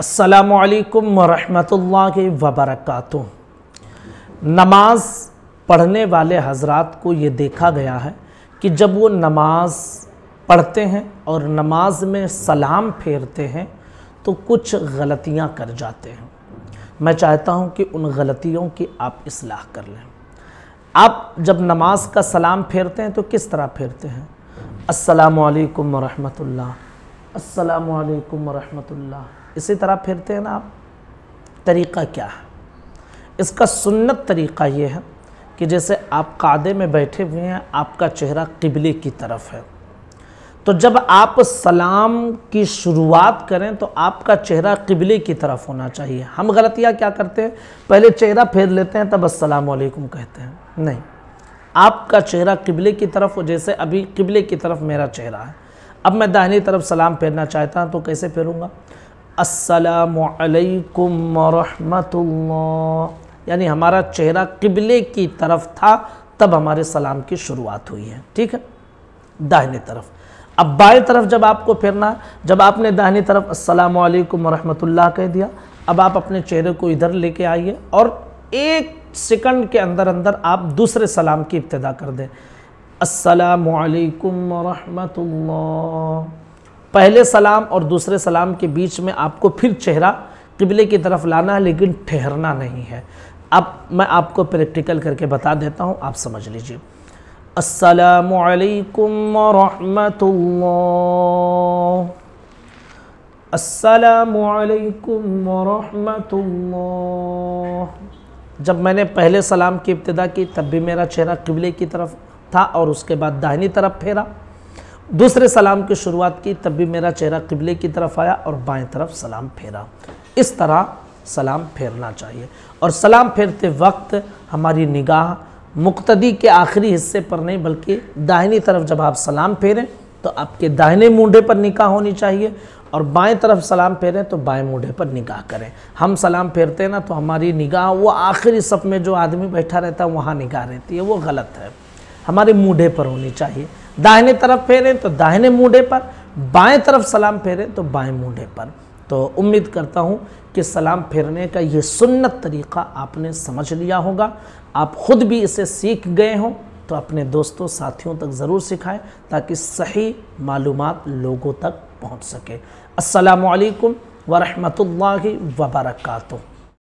असलकम वरहमतुल्लाह वबरक नमाज़ पढ़ने वाले हजरत को ये देखा गया है कि जब वो नमाज़ पढ़ते हैं और नमाज में सलाम फेरते हैं तो कुछ गलतियां कर जाते हैं मैं चाहता हूं कि उन गलतियों की आप इसलाह कर लें आप जब नमाज का सलाम फेरते हैं तो किस तरह फेरते हैं अस्सलाम वालेकुम वरहमतुल्लाह अस्सलाम इसी तरह फिरते हैं ना आप तरीक़ा क्या है इसका सुन्नत तरीक़ा ये है कि जैसे आप कादे में बैठे हुए हैं आपका चेहरा किबले की तरफ है तो जब आप सलाम की शुरुआत करें तो आपका चेहरा किबले की तरफ होना चाहिए हम गलतियाँ क्या करते हैं पहले चेहरा फेर लेते हैं तब असलकुम कहते हैं नहीं आपका चेहरा किबले की तरफ हो जैसे अभी किबले की तरफ मेरा चेहरा है अब मैं दाहिनी तरफ सलाम फेरना चाहता हूँ तो कैसे फेरूँगा असलकम वरहमतुल्लाह यानी हमारा चेहरा किबले की तरफ था तब हमारे सलाम की शुरुआत हुई है ठीक है दाहिने तरफ अब बाएं तरफ जब आपको फिरना जब आपने दाहिने तरफ अस्सलाम वालेकुम रहमतुल्लाह कह दिया अब आप अपने चेहरे को इधर लेके आइए और एक सेकंड के अंदर अंदर आप दूसरे सलाम की इब्तदा कर दें अस्सलाम वालेकुम रहमतुल्लाह पहले सलाम और दूसरे सलाम के बीच में आपको फिर चेहरा किबले की तरफ लाना है लेकिन ठहरना नहीं है अब मैं आपको प्रैक्टिकल करके बता देता हूँ आप समझ लीजिए असलकम वरहमतुल्लाह असलकम वरहमतुल्लाह जब मैंने पहले सलाम की इब्तदा की तब भी मेरा चेहरा किबले की तरफ था और उसके बाद दाहिनी तरफ फेरा दूसरे सलाम की शुरुआत की तब भी मेरा चेहरा किबले की तरफ आया और बाएं तरफ सलाम फेरा इस तरह सलाम फेरना चाहिए और सलाम फेरते वक्त हमारी निगाह मुक्तदी के आखिरी हिस्से पर नहीं बल्कि दाहिनी तरफ जब आप सलाम फेरें तो आपके दाहिने मूढ़े पर निकाह होनी चाहिए और बाएं तरफ सलाम फेरें तो बाएं मूढ़े पर निकाह करें हम सलाम फेरते हैं ना तो हमारी निगाह वो आखिरी सब में जो आदमी बैठा रहता है वहाँ निगाह रहती है वो गलत है हमारे मूढ़े पर होनी चाहिए दाहिने तरफ फेरें तो दाहिने मूढ़े पर बाएं तरफ सलाम फेरें तो बाएं मूढ़े पर तो उम्मीद करता हूँ कि सलाम फेरने का ये सुन्नत तरीक़ा आपने समझ लिया होगा आप ख़ुद भी इसे सीख गए हों तो अपने दोस्तों साथियों तक ज़रूर सिखाएं ताकि सही मालूम लोगों तक पहुँच सके असलकम वरहमल वबरकू